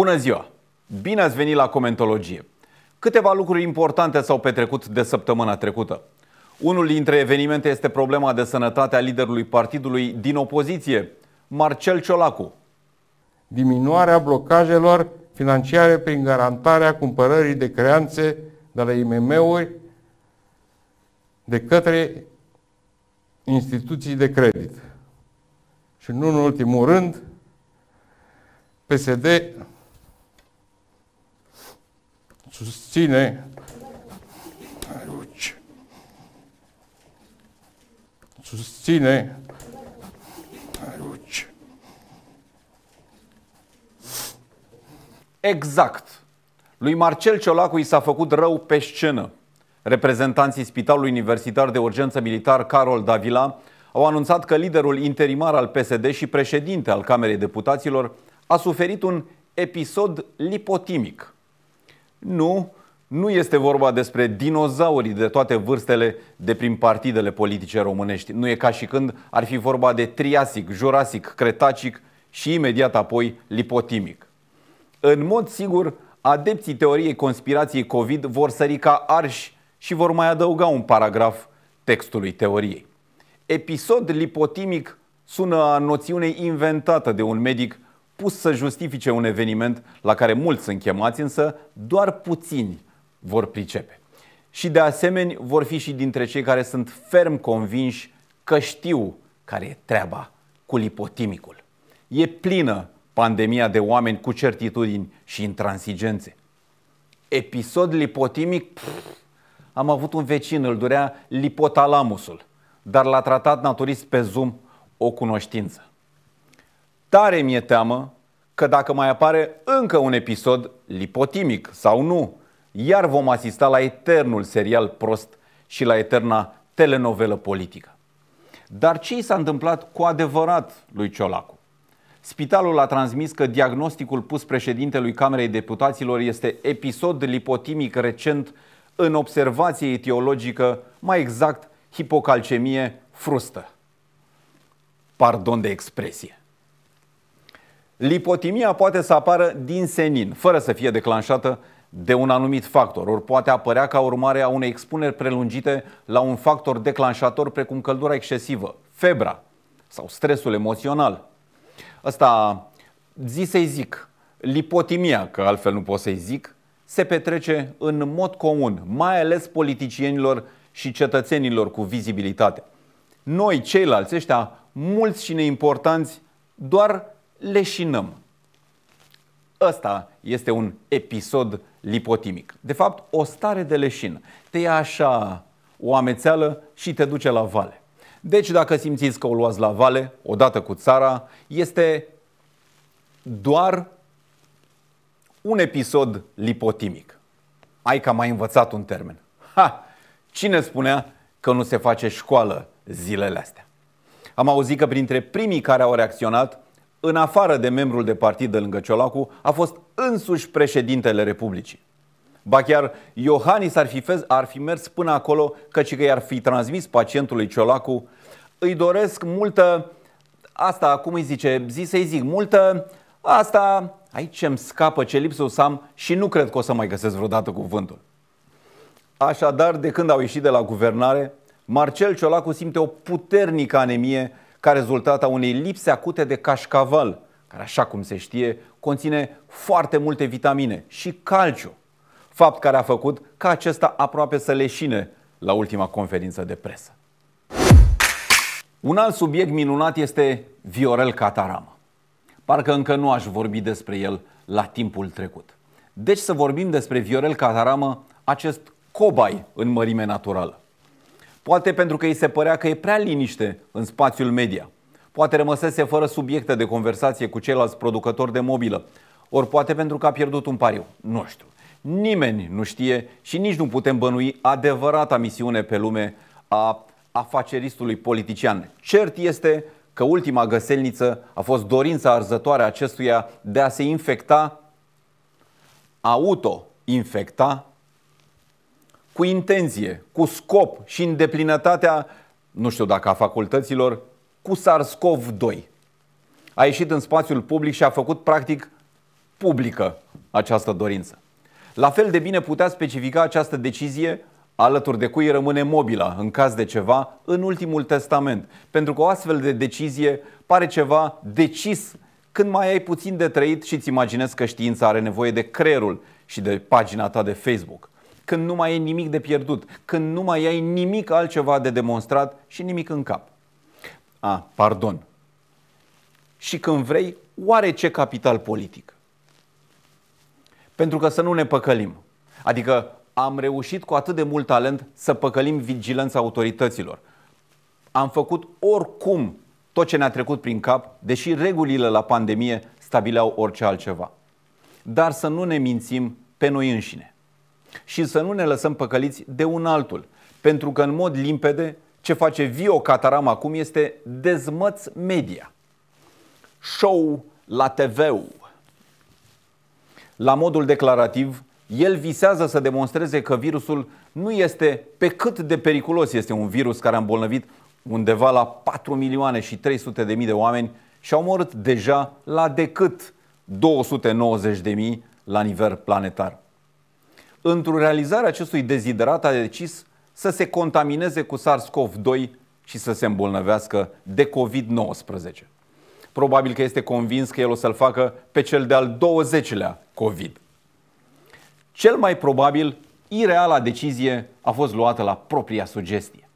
Bună ziua! Bine ați venit la Comentologie! Câteva lucruri importante s-au petrecut de săptămâna trecută. Unul dintre evenimente este problema de sănătate a liderului partidului din opoziție, Marcel Ciolacu. Diminuarea blocajelor financiare prin garantarea cumpărării de creanțe de la IMM-uri de către instituții de credit. Și nu în ultimul rând, PSD susține aici. Susține aici. Exact. Lui Marcel Ciolacu i s-a făcut rău pe scenă. Reprezentanții Spitalului Universitar de Urgență Militar Carol Davila au anunțat că liderul interimar al PSD și președinte al Camerei Deputaților a suferit un episod lipotimic. Nu, nu este vorba despre dinozaurii de toate vârstele de prin partidele politice românești. Nu e ca și când ar fi vorba de triasic, jurasic, cretacic și imediat apoi lipotimic. În mod sigur, adepții teoriei conspirației COVID vor sări ca arși și vor mai adăuga un paragraf textului teoriei. Episod lipotimic sună a noțiunei inventată de un medic pus să justifice un eveniment la care mulți sunt chemați, însă doar puțini vor pricepe. Și de asemenea vor fi și dintre cei care sunt ferm convinși că știu care e treaba cu lipotimicul. E plină pandemia de oameni cu certitudini și intransigențe. Episod lipotimic? Pff, am avut un vecin, îl durea lipotalamusul, dar l-a tratat naturist pe Zoom o cunoștință. Tare mi-e teamă că dacă mai apare încă un episod lipotimic sau nu, iar vom asista la eternul serial prost și la eterna telenovelă politică. Dar ce i s-a întâmplat cu adevărat lui Ciolacu? Spitalul a transmis că diagnosticul pus președintelui Camerei Deputaților este episod lipotimic recent în observație etiologică, mai exact hipocalcemie frustă. Pardon de expresie. Lipotimia poate să apară din senin, fără să fie declanșată de un anumit factor, ori poate apărea ca urmare a unei expuneri prelungite la un factor declanșator precum căldura excesivă, febra sau stresul emoțional. Asta zi să-i zic, lipotimia, că altfel nu pot să-i zic, se petrece în mod comun, mai ales politicienilor și cetățenilor cu vizibilitate. Noi, ceilalți ăștia, mulți și neimportanți, doar leșinăm. Ăsta este un episod lipotimic. De fapt, o stare de leșin. Te ia așa o amețeală și te duce la vale. Deci dacă simțiți că o luați la vale, odată cu țara, este doar un episod lipotimic. Ai cam mai învățat un termen. Ha! Cine spunea că nu se face școală zilele astea? Am auzit că printre primii care au reacționat în afară de membrul de partid de lângă Ciolacu, a fost însuși președintele Republicii. Ba chiar Iohannis ar fi, fez, ar fi mers până acolo căci că i-ar fi transmis pacientului Ciolacu Îi doresc multă, asta cum îi zice, zi să-i zic, multă, asta, aici îmi scapă ce lipsă o să am și nu cred că o să mai găsesc vreodată cuvântul. Așadar, de când au ieșit de la guvernare, Marcel Ciolacu simte o puternică anemie ca rezultat a unei lipse acute de cașcaval, care, așa cum se știe, conține foarte multe vitamine și calciu, fapt care a făcut ca acesta aproape să leșine la ultima conferință de presă. Un alt subiect minunat este Viorel Catarama. Parcă încă nu aș vorbi despre el la timpul trecut. Deci să vorbim despre Viorel Cataramă, acest cobai în mărime naturală. Poate pentru că îi se părea că e prea liniște în spațiul media. Poate rămăsese fără subiecte de conversație cu ceilalți producători de mobilă. Ori poate pentru că a pierdut un pariu. Nu știu. Nimeni nu știe și nici nu putem bănui adevărata misiune pe lume a afaceristului politician. Cert este că ultima găselniță a fost dorința arzătoare acestuia de a se infecta, auto-infecta cu intenție, cu scop și îndeplinătatea, nu știu dacă a facultăților, cu SARS-CoV-2. A ieșit în spațiul public și a făcut practic publică această dorință. La fel de bine putea specifica această decizie alături de cui rămâne mobila în caz de ceva în ultimul testament, pentru că o astfel de decizie pare ceva decis când mai ai puțin de trăit și îți imaginezi că știința are nevoie de creierul și de pagina ta de Facebook când nu mai e nimic de pierdut, când nu mai ai nimic altceva de demonstrat și nimic în cap. A, pardon. Și când vrei, oare ce capital politic? Pentru că să nu ne păcălim. Adică am reușit cu atât de mult talent să păcălim vigilența autorităților. Am făcut oricum tot ce ne-a trecut prin cap, deși regulile la pandemie stabileau orice altceva. Dar să nu ne mințim pe noi înșine și să nu ne lăsăm păcăliți de un altul. Pentru că în mod limpede ce face Vio Cataram acum este dezmăț media. Show la tv La modul declarativ, el visează să demonstreze că virusul nu este pe cât de periculos este un virus care a îmbolnăvit undeva la 4 milioane și 300 de mii de oameni și au omorât deja la decât 290 de mii la nivel planetar. Într-o realizare acestui deziderat a decis să se contamineze cu SARS-CoV-2 și să se îmbolnăvească de COVID-19. Probabil că este convins că el o să-l facă pe cel de-al 20-lea COVID. Cel mai probabil, ireala decizie a fost luată la propria sugestie.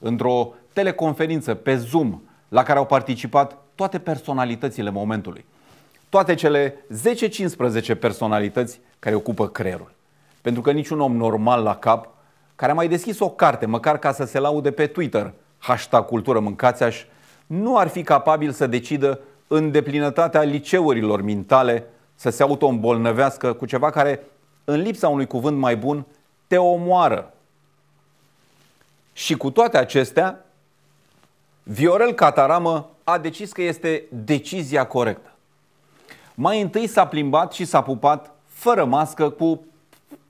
Într-o teleconferință pe Zoom, la care au participat toate personalitățile momentului. Toate cele 10-15 personalități care ocupă creierul. Pentru că niciun om normal la cap, care a mai deschis o carte, măcar ca să se laude pe Twitter, hashtag cultură mâncați nu ar fi capabil să decidă în deplinătatea liceurilor mintale să se autoîmbolnăvească cu ceva care, în lipsa unui cuvânt mai bun, te omoară. Și cu toate acestea, Viorel Cataramă a decis că este decizia corectă. Mai întâi s-a plimbat și s-a pupat fără mască cu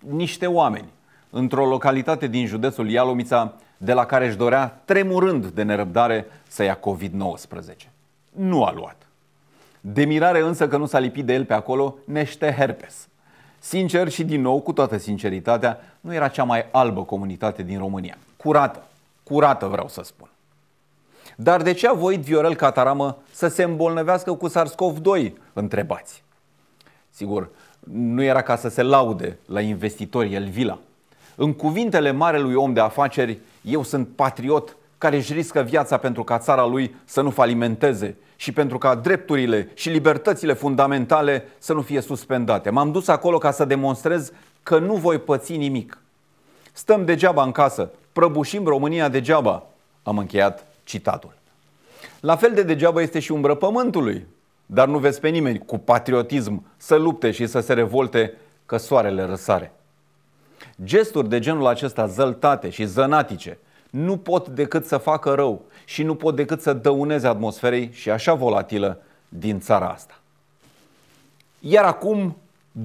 niște oameni într-o localitate din județul Ialomița de la care își dorea tremurând de nerăbdare să ia COVID-19. Nu a luat. De mirare însă că nu s-a lipit de el pe acolo nește herpes. Sincer și din nou, cu toată sinceritatea, nu era cea mai albă comunitate din România. Curată, curată vreau să spun. Dar de ce a voit Viorel Cataramă să se îmbolnăvească cu SARS-CoV-2, întrebați? Sigur, nu era ca să se laude la investitori vila. În cuvintele marelui om de afaceri, eu sunt patriot care își riscă viața pentru ca țara lui să nu falimenteze și pentru ca drepturile și libertățile fundamentale să nu fie suspendate. M-am dus acolo ca să demonstrez că nu voi păți nimic. Stăm degeaba în casă, prăbușim România degeaba. Am încheiat citatul. La fel de degeaba este și umbră pământului, dar nu vezi pe nimeni cu patriotism să lupte și să se revolte că soarele răsare. Gesturi de genul acesta zăltate și zănatice nu pot decât să facă rău și nu pot decât să dăuneze atmosferei și așa volatilă din țara asta. Iar acum,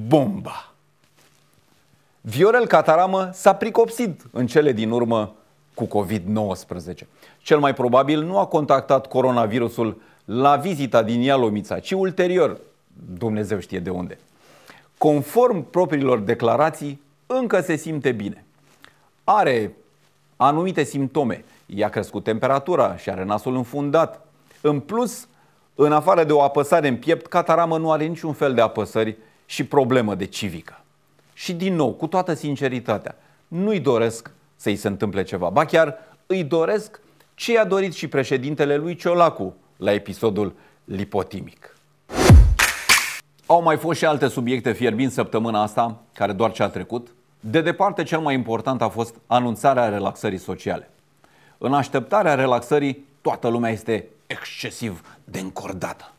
bomba! Viorel Cataramă s-a pricopsit în cele din urmă cu COVID-19. Cel mai probabil nu a contactat coronavirusul la vizita din Ialomița, ci ulterior, Dumnezeu știe de unde. Conform propriilor declarații, încă se simte bine. Are anumite simptome. I-a crescut temperatura și are nasul înfundat. În plus, în afară de o apăsare în piept, Cataramă nu are niciun fel de apăsări și problemă de civică. Și din nou, cu toată sinceritatea, nu-i doresc să-i se întâmple ceva. Ba chiar îi doresc ce i-a dorit și președintele lui Ciolacu la episodul lipotimic. Au mai fost și alte subiecte fierbinți săptămâna asta, care doar ce a trecut. De departe, cel mai important a fost anunțarea relaxării sociale. În așteptarea relaxării, toată lumea este excesiv de încordată.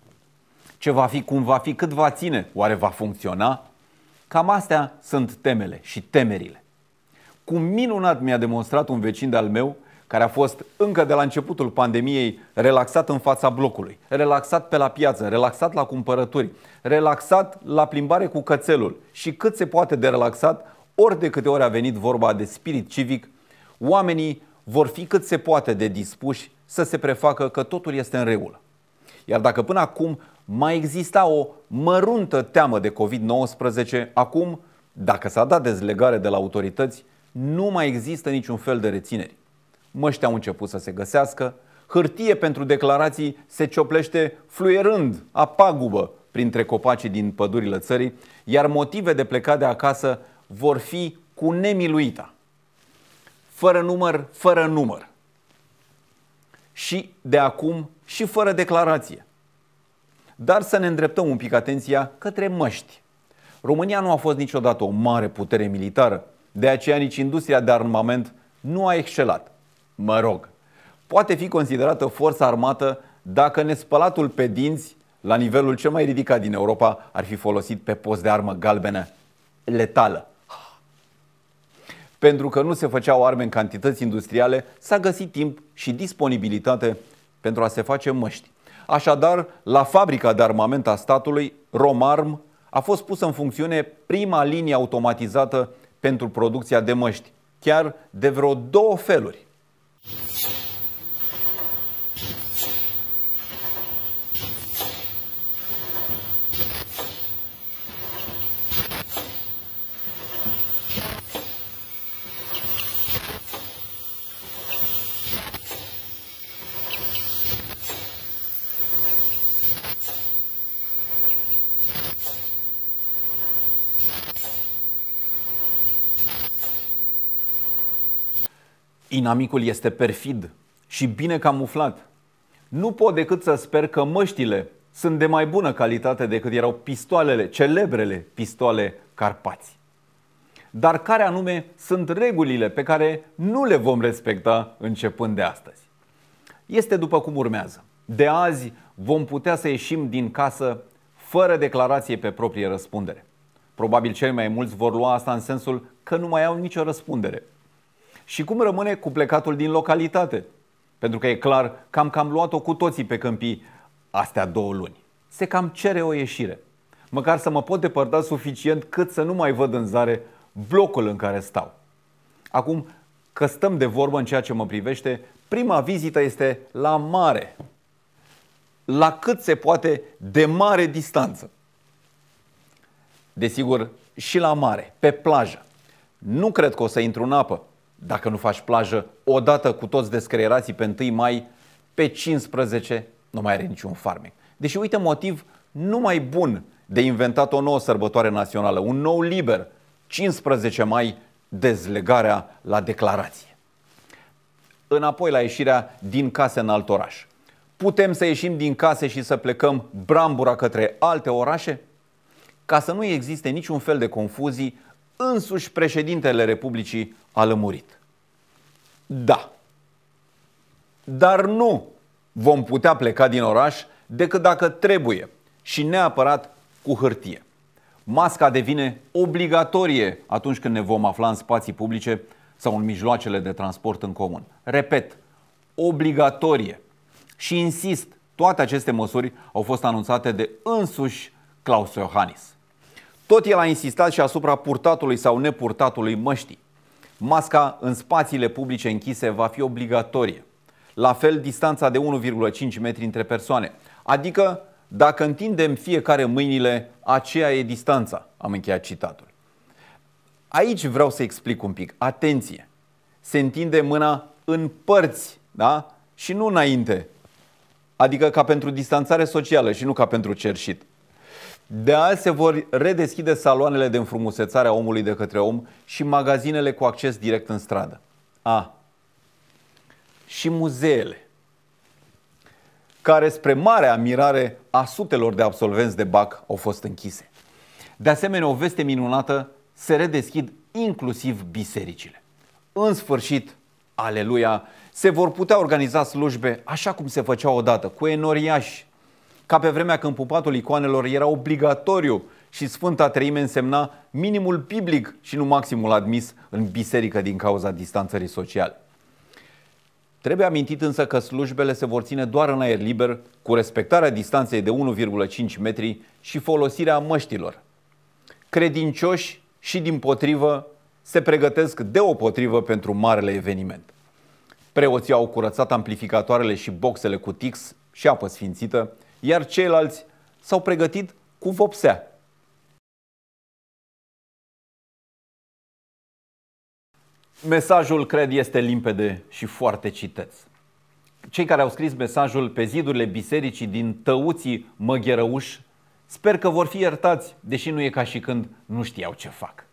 Ce va fi, cum va fi, cât va ține, oare va funcționa? Cam astea sunt temele și temerile. Cum minunat mi-a demonstrat un vecin de-al meu care a fost încă de la începutul pandemiei relaxat în fața blocului, relaxat pe la piață, relaxat la cumpărături, relaxat la plimbare cu cățelul și cât se poate de relaxat, ori de câte ori a venit vorba de spirit civic, oamenii vor fi cât se poate de dispuși să se prefacă că totul este în regulă. Iar dacă până acum mai exista o măruntă teamă de COVID-19, acum, dacă s-a dat dezlegare de la autorități, nu mai există niciun fel de rețineri măști au început să se găsească, hârtie pentru declarații se cioplește fluierând, a pagubă, printre copacii din pădurile țării, iar motive de plecare de acasă vor fi cu nemiluita. Fără număr, fără număr. Și de acum și fără declarație. Dar să ne îndreptăm un pic atenția către măști. România nu a fost niciodată o mare putere militară, de aceea nici industria de armament nu a excelat mă rog, poate fi considerată forță armată dacă nespălatul pe dinți, la nivelul cel mai ridicat din Europa, ar fi folosit pe post de armă galbenă letală. Pentru că nu se făceau arme în cantități industriale, s-a găsit timp și disponibilitate pentru a se face măști. Așadar, la fabrica de armament a statului, Romarm, a fost pusă în funcțiune prima linie automatizată pentru producția de măști, chiar de vreo două feluri. Inamicul este perfid și bine camuflat. Nu pot decât să sper că măștile sunt de mai bună calitate decât erau pistoalele, celebrele pistoale Carpați. Dar care anume sunt regulile pe care nu le vom respecta începând de astăzi? Este după cum urmează. De azi vom putea să ieșim din casă fără declarație pe proprie răspundere. Probabil cei mai mulți vor lua asta în sensul că nu mai au nicio răspundere și cum rămâne cu plecatul din localitate. Pentru că e clar că am cam luat-o cu toții pe câmpii astea două luni. Se cam cere o ieșire. Măcar să mă pot depărta suficient cât să nu mai văd în zare blocul în care stau. Acum că stăm de vorbă în ceea ce mă privește, prima vizită este la mare. La cât se poate de mare distanță. Desigur, și la mare, pe plajă. Nu cred că o să intru în apă, dacă nu faci plajă, odată cu toți descreierații pe 1 mai, pe 15 nu mai are niciun farmec. Deși uite motiv numai bun de inventat o nouă sărbătoare națională, un nou liber, 15 mai, dezlegarea la declarație. Înapoi la ieșirea din case în alt oraș. Putem să ieșim din case și să plecăm brambura către alte orașe? Ca să nu existe niciun fel de confuzii, însuși președintele Republicii a lămurit. Da. Dar nu vom putea pleca din oraș decât dacă trebuie și neapărat cu hârtie. Masca devine obligatorie atunci când ne vom afla în spații publice sau în mijloacele de transport în comun. Repet, obligatorie. Și insist, toate aceste măsuri au fost anunțate de însuși Claus Iohannis. Tot el a insistat și asupra purtatului sau nepurtatului măștii. Masca în spațiile publice închise va fi obligatorie. La fel, distanța de 1,5 metri între persoane. Adică, dacă întindem fiecare mâinile, aceea e distanța. Am încheiat citatul. Aici vreau să explic un pic. Atenție! Se întinde mâna în părți, da? Și nu înainte. Adică ca pentru distanțare socială și nu ca pentru cerșit. De azi se vor redeschide saloanele de înfrumusețare a omului de către om și magazinele cu acces direct în stradă. A. Și muzeele, care spre mare admirare a sutelor de absolvenți de BAC au fost închise. De asemenea, o veste minunată, se redeschid inclusiv bisericile. În sfârșit, aleluia, se vor putea organiza slujbe așa cum se făcea odată, cu enoriași, ca pe vremea când pupatul icoanelor era obligatoriu și Sfânta Treime însemna minimul biblic și nu maximul admis în biserică din cauza distanțării sociale. Trebuie amintit însă că slujbele se vor ține doar în aer liber, cu respectarea distanței de 1,5 metri și folosirea măștilor. Credincioși și din potrivă se pregătesc deopotrivă pentru marele eveniment. Preoții au curățat amplificatoarele și boxele cu tix și apă sfințită, iar ceilalți s-au pregătit cu vopsea. Mesajul, cred, este limpede și foarte citeț. Cei care au scris mesajul pe zidurile bisericii din Tăuții măgherăuși sper că vor fi iertați, deși nu e ca și când nu știau ce fac.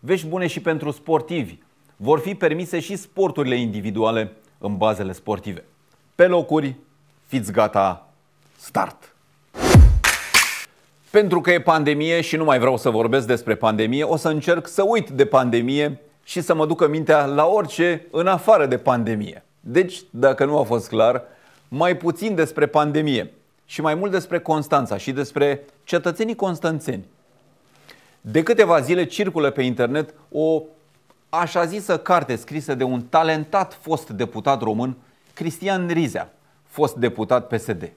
Vești bune și pentru sportivi. Vor fi permise și sporturile individuale în bazele sportive. Pe locuri, fiți gata Start! Pentru că e pandemie și nu mai vreau să vorbesc despre pandemie, o să încerc să uit de pandemie și să mă ducă mintea la orice în afară de pandemie. Deci, dacă nu a fost clar, mai puțin despre pandemie și mai mult despre Constanța și despre cetățenii constanțeni. De câteva zile circulă pe internet o așa zisă carte scrisă de un talentat fost deputat român, Cristian Rizea, fost deputat PSD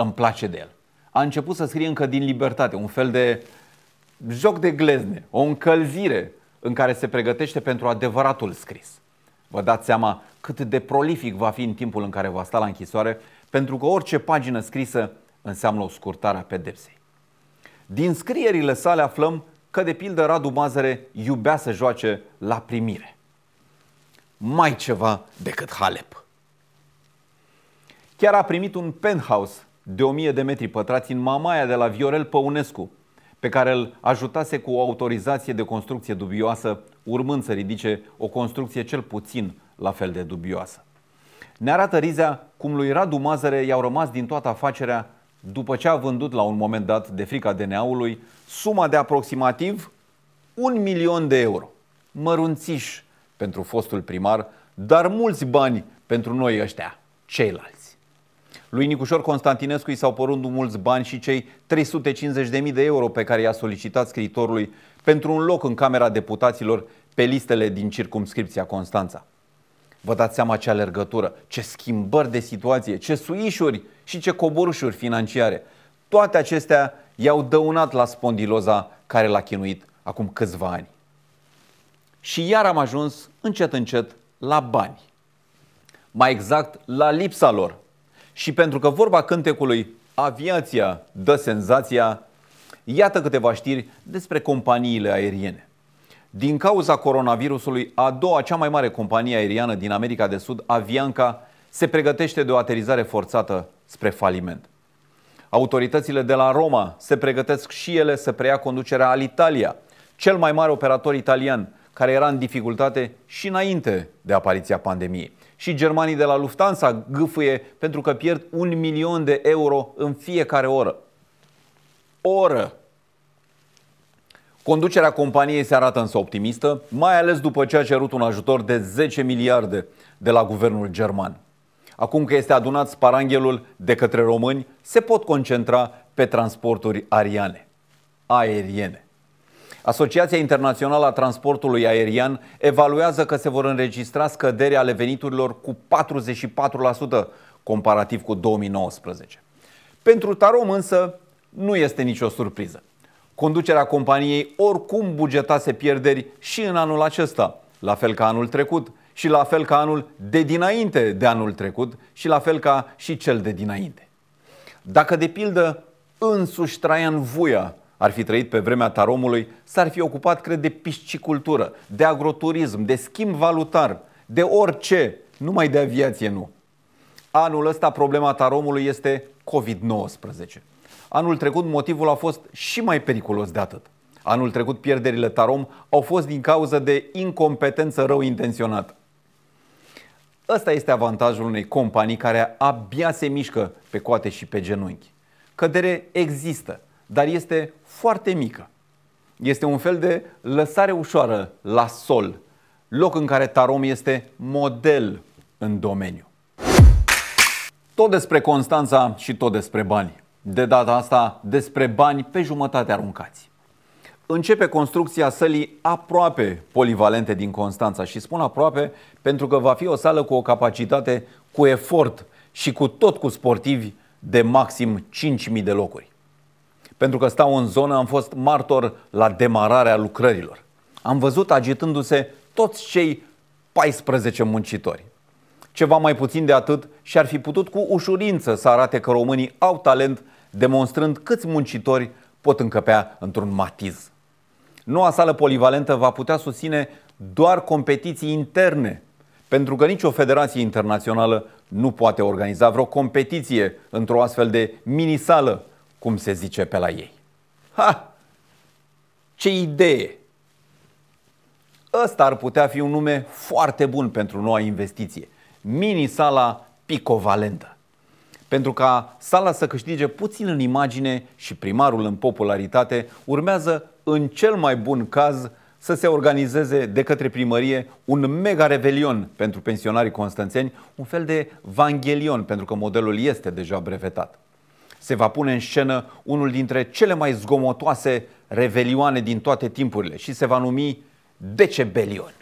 îmi place de el. A început să scrie încă din libertate, un fel de joc de glezne, o încălzire în care se pregătește pentru adevăratul scris. Vă dați seama cât de prolific va fi în timpul în care va sta la închisoare, pentru că orice pagină scrisă înseamnă o scurtare a pedepsei. Din scrierile sale aflăm că, de pildă, Radu Mazăre iubea să joace la primire. Mai ceva decât Halep. Chiar a primit un penthouse de 1000 de metri pătrați în Mamaia de la Viorel Păunescu, pe care îl ajutase cu o autorizație de construcție dubioasă, urmând să ridice o construcție cel puțin la fel de dubioasă. Ne arată Rizea cum lui Radu Mazăre i-au rămas din toată afacerea după ce a vândut la un moment dat de frica DNA-ului suma de aproximativ un milion de euro. Mărunțiși pentru fostul primar, dar mulți bani pentru noi ăștia, ceilalți. Lui Nicușor Constantinescu i s-au părut mulți bani și cei 350.000 de euro pe care i-a solicitat scriitorului pentru un loc în Camera Deputaților pe listele din circumscripția Constanța. Vă dați seama ce alergătură, ce schimbări de situație, ce suișuri și ce coborușuri financiare. Toate acestea i-au dăunat la spondiloza care l-a chinuit acum câțiva ani. Și iar am ajuns încet încet la bani. Mai exact, la lipsa lor, și pentru că vorba cântecului Aviația dă senzația, iată câteva știri despre companiile aeriene. Din cauza coronavirusului, a doua cea mai mare companie aeriană din America de Sud, Avianca, se pregătește de o aterizare forțată spre faliment. Autoritățile de la Roma se pregătesc și ele să preia conducerea al Italia, cel mai mare operator italian, care era în dificultate și înainte de apariția pandemiei și germanii de la Lufthansa gâfâie pentru că pierd un milion de euro în fiecare oră. Oră! Conducerea companiei se arată însă optimistă, mai ales după ce a cerut un ajutor de 10 miliarde de la guvernul german. Acum că este adunat sparanghelul de către români, se pot concentra pe transporturi ariane, aeriene. Asociația Internațională a Transportului Aerian evaluează că se vor înregistra scăderi ale veniturilor cu 44% comparativ cu 2019. Pentru Tarom însă nu este nicio surpriză. Conducerea companiei oricum bugetase pierderi și în anul acesta, la fel ca anul trecut și la fel ca anul de dinainte de anul trecut și la fel ca și cel de dinainte. Dacă de pildă însuși Traian Vuia ar fi trăit pe vremea taromului, s-ar fi ocupat, cred, de piscicultură, de agroturism, de schimb valutar, de orice, numai de aviație nu. Anul ăsta problema taromului este COVID-19. Anul trecut motivul a fost și mai periculos de atât. Anul trecut pierderile tarom au fost din cauza de incompetență rău intenționată. Ăsta este avantajul unei companii care abia se mișcă pe coate și pe genunchi. Cădere există, dar este foarte mică. Este un fel de lăsare ușoară la sol, loc în care Tarom este model în domeniu. Tot despre Constanța și tot despre bani. De data asta despre bani pe jumătate aruncați. Începe construcția sălii aproape polivalente din Constanța și spun aproape pentru că va fi o sală cu o capacitate cu efort și cu tot cu sportivi de maxim 5.000 de locuri. Pentru că stau în zonă, am fost martor la demararea lucrărilor. Am văzut agitându-se toți cei 14 muncitori. Ceva mai puțin de atât și ar fi putut cu ușurință să arate că românii au talent, demonstrând câți muncitori pot încăpea într-un matiz. Noua sală polivalentă va putea susține doar competiții interne, pentru că nicio federație internațională nu poate organiza vreo competiție într-o astfel de minisală cum se zice pe la ei. Ha! Ce idee! Ăsta ar putea fi un nume foarte bun pentru noua investiție. Mini-sala picovalentă. Pentru ca sala să câștige puțin în imagine și primarul în popularitate, urmează, în cel mai bun caz, să se organizeze de către primărie un mega revelion pentru pensionarii constanțeni, un fel de vanghelion, pentru că modelul este deja brevetat se va pune în scenă unul dintre cele mai zgomotoase revelioane din toate timpurile și se va numi Decebelion.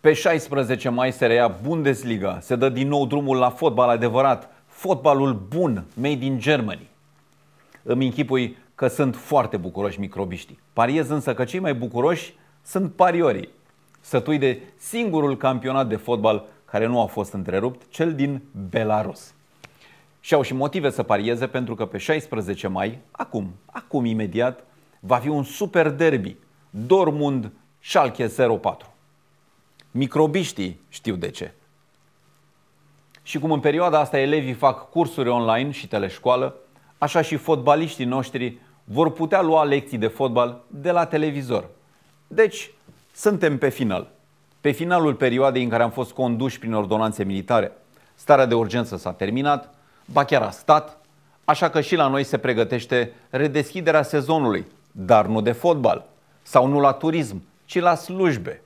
Pe 16 mai se reia Bundesliga, se dă din nou drumul la fotbal adevărat, fotbalul bun, made in Germany. Îmi închipui că sunt foarte bucuroși microbiștii. Pariez însă că cei mai bucuroși sunt pariorii, sătui de singurul campionat de fotbal care nu a fost întrerupt, cel din Belarus. Și au și motive să parieze pentru că pe 16 mai, acum, acum imediat, va fi un super derby. Dortmund Schalke 04. Microbiștii știu de ce. Și cum în perioada asta elevii fac cursuri online și teleșcoală, așa și fotbaliștii noștri vor putea lua lecții de fotbal de la televizor. Deci, suntem pe final. Pe finalul perioadei în care am fost conduși prin ordonanțe militare. Starea de urgență s-a terminat, ba chiar a stat, așa că și la noi se pregătește redeschiderea sezonului, dar nu de fotbal sau nu la turism, ci la slujbe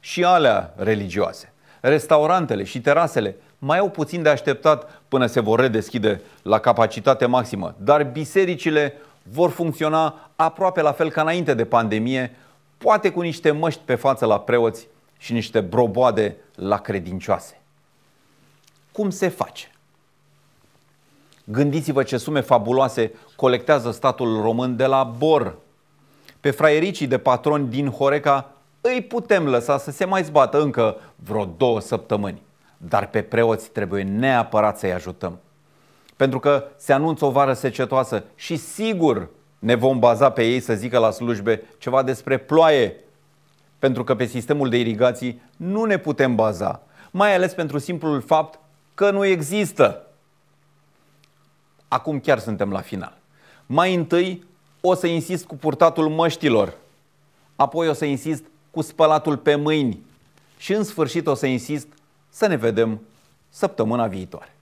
și alea religioase. Restaurantele și terasele mai au puțin de așteptat până se vor redeschide la capacitate maximă, dar bisericile vor funcționa aproape la fel ca înainte de pandemie, poate cu niște măști pe față la preoți și niște broboade la credincioase. Cum se face? Gândiți-vă ce sume fabuloase colectează statul român de la Bor. Pe fraiericii de patroni din Horeca îi putem lăsa să se mai zbată încă vreo două săptămâni. Dar pe preoți trebuie neapărat să-i ajutăm. Pentru că se anunță o vară secetoasă și sigur ne vom baza pe ei să zică la slujbe ceva despre ploaie. Pentru că pe sistemul de irigații nu ne putem baza. Mai ales pentru simplul fapt că nu există acum chiar suntem la final. Mai întâi o să insist cu purtatul măștilor, apoi o să insist cu spălatul pe mâini și în sfârșit o să insist să ne vedem săptămâna viitoare.